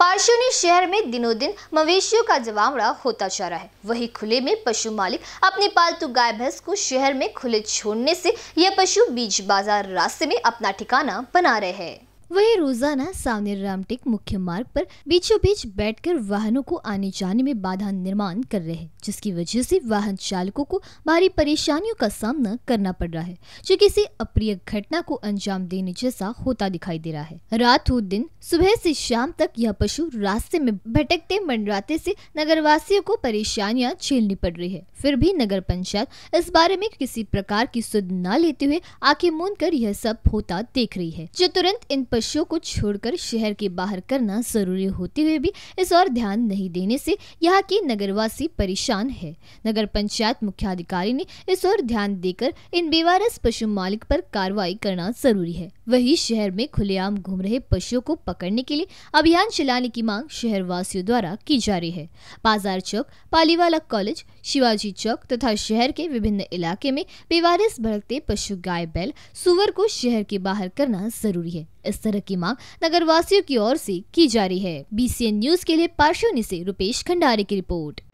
पार्शियोनी शहर में दिनों दिन मवेशियों का जवामड़ा होता जा रहा है वही खुले में पशु मालिक अपने पालतू गाय भैंस को शहर में खुले छोड़ने से यह पशु बीच बाजार रास्ते में अपना ठिकाना बना रहे हैं वही रोजाना सामने रामटेक मुख्य मार्ग पर बीचों बीच बैठ वाहनों को आने जाने में बाधा निर्माण कर रहे हैं जिसकी वजह से वाहन चालकों को भारी परेशानियों का सामना करना पड़ रहा है जो किसी अप्रिय घटना को अंजाम देने जैसा होता दिखाई दे रहा है रात हो दिन सुबह से शाम तक यह पशु रास्ते में भटकते मंडराते से वासियों को परेशानियाँ झेलनी पड़ रही है फिर भी नगर पंचायत इस बारे में किसी प्रकार की सुध न लेते हुए आंखें मूंद कर यह सब होता देख रही है जो तुरंत इन पशुओं को छोड़कर शहर के बाहर करना जरूरी होते हुए भी इस और ध्यान नहीं देने से यहाँ के नगरवासी परेशान है नगर पंचायत मुख्याधिकारी ने इस और ध्यान देकर इन बेवारस पशु मालिक पर कार्रवाई करना जरूरी है वही शहर में खुलेआम घूम रहे पशुओं को पकड़ने के लिए अभियान चलाने की मांग शहरवासियों द्वारा की जा रही है बाजार चौक पालीवाला कॉलेज शिवाजी मुंशी चौक तथा शहर के विभिन्न इलाके में बेवारिस भड़कते पशु गाय बैल सुअर को शहर के बाहर करना जरूरी है इस तरह की मांग नगरवासियों की ओर से की जा रही है बीसीएन न्यूज के लिए पार्शोनी से रुपेश खंडारी की रिपोर्ट